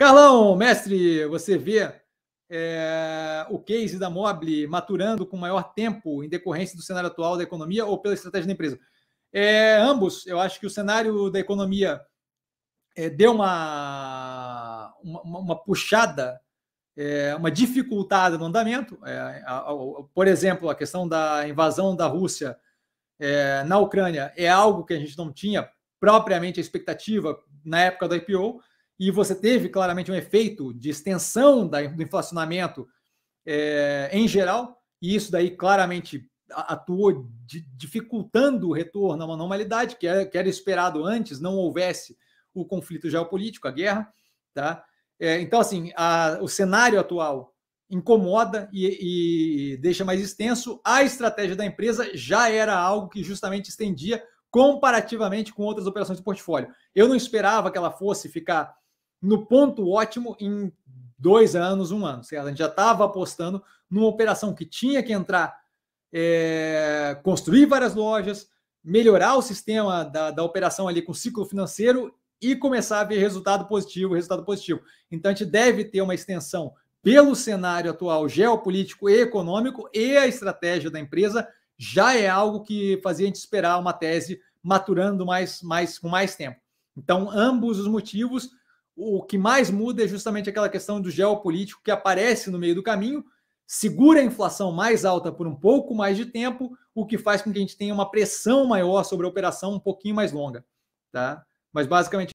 Carlão, mestre, você vê é, o case da Mobile maturando com maior tempo em decorrência do cenário atual da economia ou pela estratégia da empresa? É, ambos, eu acho que o cenário da economia é, deu uma, uma, uma puxada, é, uma dificultada no andamento. É, a, a, a, por exemplo, a questão da invasão da Rússia é, na Ucrânia é algo que a gente não tinha propriamente a expectativa na época do IPO e você teve claramente um efeito de extensão do inflacionamento é, em geral, e isso daí claramente atuou de, dificultando o retorno a uma normalidade que era, que era, esperado antes, não houvesse o conflito geopolítico, a guerra. Tá? É, então, assim, a, o cenário atual incomoda e, e deixa mais extenso. A estratégia da empresa já era algo que justamente estendia comparativamente com outras operações do portfólio. Eu não esperava que ela fosse ficar no ponto ótimo em dois anos, um ano. Certo? A gente já estava apostando numa operação que tinha que entrar, é, construir várias lojas, melhorar o sistema da, da operação ali com ciclo financeiro e começar a ver resultado positivo, resultado positivo. Então a gente deve ter uma extensão pelo cenário atual geopolítico e econômico e a estratégia da empresa já é algo que fazia a gente esperar uma tese maturando mais, mais com mais tempo. Então, ambos os motivos o que mais muda é justamente aquela questão do geopolítico que aparece no meio do caminho, segura a inflação mais alta por um pouco mais de tempo, o que faz com que a gente tenha uma pressão maior sobre a operação um pouquinho mais longa, tá? Mas basicamente